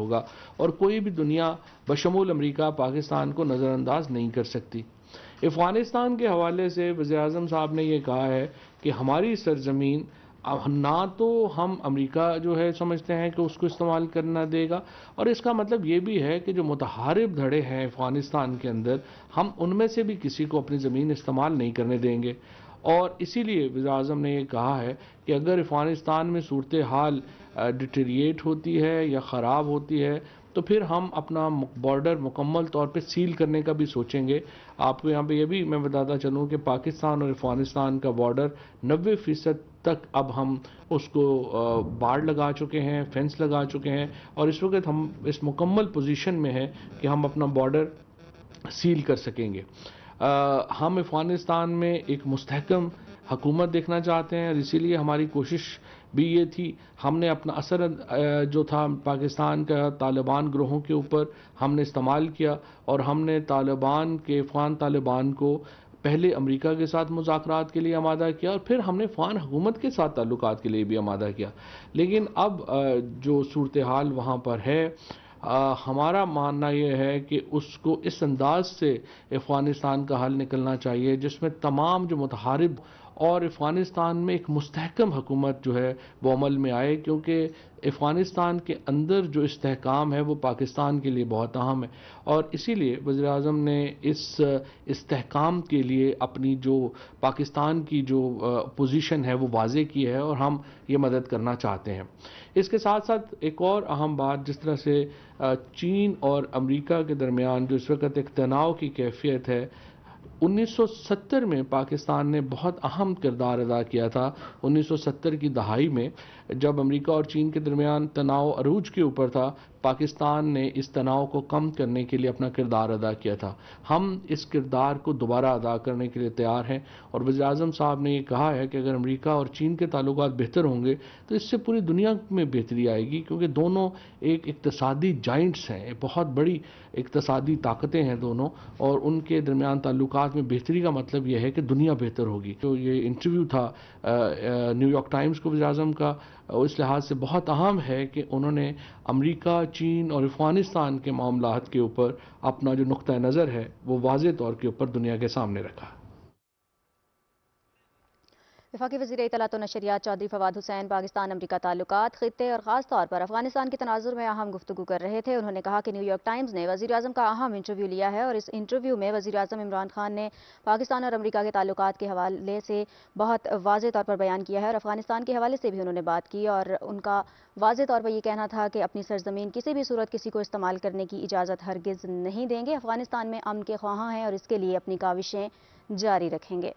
होगा और कोई भी दुनिया बशमूल अमरीका पाकिस्तान को नज़रअंदाज नहीं कर सकती अफ़गानिस्तान के हवाले से वज़ी अजम साहब ने यह कहा है कि हमारी सरजमीन अब ना तो हम अमेरिका जो है समझते हैं कि उसको इस्तेमाल करना देगा और इसका मतलब ये भी है कि जो मतहारब धड़े हैं अफ़गानिस्तान के अंदर हम उनमें से भी किसी को अपनी ज़मीन इस्तेमाल नहीं करने देंगे और इसीलिए वज़ी अजम ने यह कहा है कि अगर अफ़गानिस्तान में सूरत हाल डिटेरिएट होती है या ख़राब होती है तो फिर हम अपना बॉर्डर मुकम्मल तौर पर सील करने का भी सोचेंगे आपको यहाँ पर यह भी मैं बताता चलूँ कि पाकिस्तान और अफ़गानिस्तान का बॉर्डर नबे फ़ीसद तक अब हम उसको बाढ़ लगा चुके हैं फेंस लगा चुके हैं और इस वक्त हम इस मुकम्मल पोजीशन में हैं कि हम अपना बॉर्डर सील कर सकेंगे हम अफ़गानिस्तान में एक मुस्तकम हकूमत देखना चाहते हैं और इसीलिए हमारी कोशिश भी ये थी हमने अपना असर जो था पाकिस्तान का तालिबान ग्रोहों के ऊपर हमने इस्तेमाल किया और हमने तालिबान के अफ़गान तालिबान को पहले अमेरिका के साथ मुजाकर के लिए आमादा किया और फिर हमने फ़ान हुकूमत के साथ ताल्लुक के लिए भी आमादा किया लेकिन अब जो सूरत हाल वहाँ पर है आ, हमारा मानना यह है कि उसको इस अंदाज से अफ़गानिस्तान का हल निकलना चाहिए जिसमें तमाम जो मतहारब और अफ़गानिस्तान में एक मुस्तकम हकूमत जो है वो अमल में आए क्योंकि अफ़गानिस्तान के अंदर जो इसकाम है वो पाकिस्तान के लिए बहुत अहम है और इसीलिए वज़ी अजम ने इस इसकाम के लिए अपनी जो पाकिस्तान की जो पोजीशन है वो वाजे की है और हम ये मदद करना चाहते हैं इसके साथ साथ एक और अहम बात जिस तरह से चीन और अमेरिका के दरमियान जो इस वक्त एक तनाव की कैफियत है 1970 में पाकिस्तान ने बहुत अहम किरदार अदा किया था 1970 की दहाई में जब अमेरिका और चीन के दरमियान तनाव अरूज के ऊपर था पाकिस्तान ने इस तनाव को कम करने के लिए अपना किरदार अदा किया था हम इस किरदार को दोबारा अदा करने के लिए तैयार हैं और वजी अजम साहब ने ये कहा है कि अगर अमरीका और चीन के ताल्लुक बेहतर होंगे तो इससे पूरी दुनिया में बेहतरी आएगी क्योंकि दोनों एक इकतसादी जॉइंट्स हैं बहुत बड़ी इकतसादी ताकतें हैं दोनों और उनके दरमियान ताल्लुक में बेहतरी का मतलब यह है कि दुनिया बेहतर होगी तो ये इंटरव्यू था न्यूयॉर्क टाइम्स को वजी का इस लिहाज से बहुत अहम है कि उन्होंने अमरीका चीन और अफ़गानिस्तान के मामला के ऊपर अपना जो नुक़ नज़र है वो वाज तौर के ऊपर दुनिया के सामने रखा वफाकी वजी तलात तो नशरियात चौधरी फवाद हुसैन पाकिस्तान अमरीका ताल्लुकात खत्े और ख़ास तौर पर अफगानिस्तान के तनाजुर में अहम गुफ्तु कर रहे थे उन्होंने कहा कि न्यूयॉर्क टाइम्स ने वजी अजम का अहम इंटरव्यू लिया है और इस इंटरव्यू में वजी अजम इमरान खान ने पाकिस्तान और अमरीका के ताल्लुक के हवाले से बहुत वाज तौर पर बयान किया है और अफगानिस्तान के हवाले से भी उन्होंने बात की और उनका वाज तौर पर यह कहना था कि अपनी सरजमीन किसी भी सूरत किसी को इस्तेमाल करने की इजाज़त हरगिज़ नहीं देंगे अफगानिस्तान में अम के ख्वाह हैं और इसके लिए अपनी काविशें जारी रखेंगे